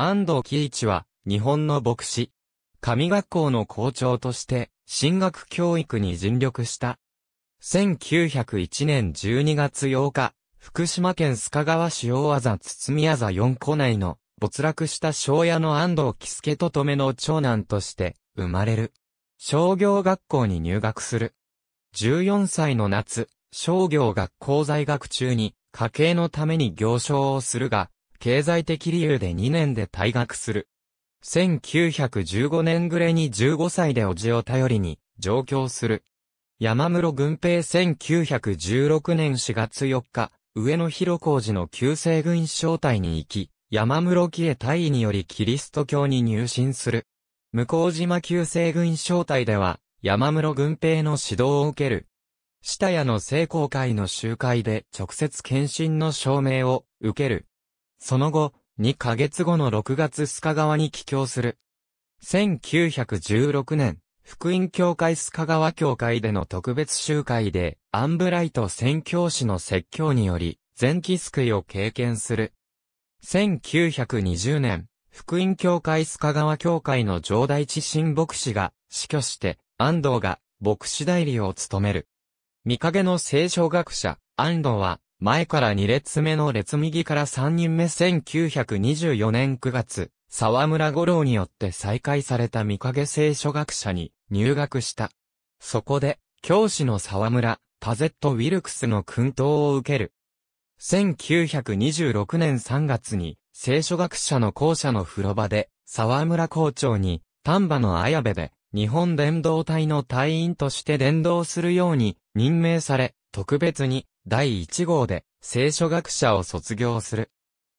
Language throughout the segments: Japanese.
安藤喜一は、日本の牧師。神学校の校長として、進学教育に尽力した。1901年12月8日、福島県須賀川市大和包堤谷座4個内の没落した庄屋の安藤喜助と留の長男として生まれる。商業学校に入学する。14歳の夏、商業学校在学中に家計のために行商をするが、経済的理由で2年で退学する。1915年暮れに15歳でおじを頼りに上京する。山室軍平1916年4月4日、上野広小寺の旧制軍招待に行き、山室家へ大尉によりキリスト教に入信する。向島旧制軍招待では、山室軍平の指導を受ける。下屋の聖公会の集会で直接献身の証明を受ける。その後、2ヶ月後の6月須賀川に帰郷する。1916年、福音教会須賀川教会での特別集会で、アンブライト宣教師の説教により、前期救いを経験する。1920年、福音教会須賀川教会の上大地震牧師が死去して、安藤が牧師代理を務める。見影の聖書学者、安藤は、前から2列目の列右から3人目1924年9月、沢村五郎によって再開された三影聖書学者に入学した。そこで、教師の沢村、タゼット・ウィルクスの訓導を受ける。1926年3月に、聖書学者の校舎の風呂場で、沢村校長に、丹波の綾部で、日本伝道隊の隊員として伝道するように任命され、特別に第1号で聖書学者を卒業する。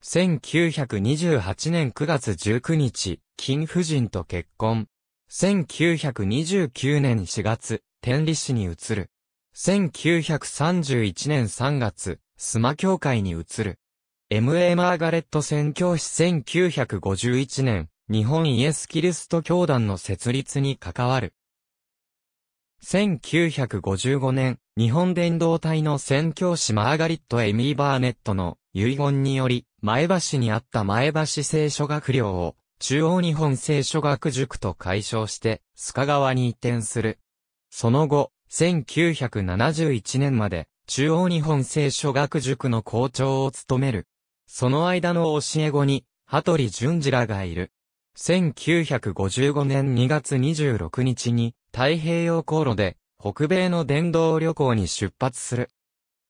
1928年9月19日、金夫人と結婚。1929年4月、天理市に移る。1931年3月、スマ教会に移る。M.A. マーガレット宣教師1951年、日本イエス・キリスト教団の設立に関わる。1955年、日本伝道隊の宣教師マーガリット・エミー・バーネットの遺言により、前橋にあった前橋聖書学寮を、中央日本聖書学塾と解消して、須賀川に移転する。その後、1971年まで、中央日本聖書学塾の校長を務める。その間の教え子に、羽鳥淳二らがいる。1955年2月26日に太平洋航路で北米の電動旅行に出発する。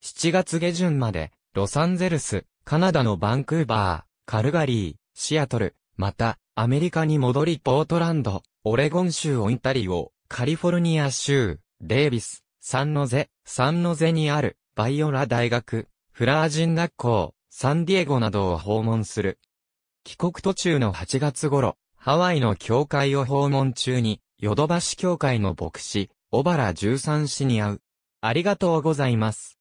7月下旬までロサンゼルス、カナダのバンクーバー、カルガリー、シアトル、またアメリカに戻りポートランド、オレゴン州オンタリオ、カリフォルニア州、デイビス、サンノゼ、サンノゼにあるバイオラ大学、フラージン学校、サンディエゴなどを訪問する。帰国途中の8月頃、ハワイの教会を訪問中に、ヨドバシ教会の牧師、小原13氏に会う。ありがとうございます。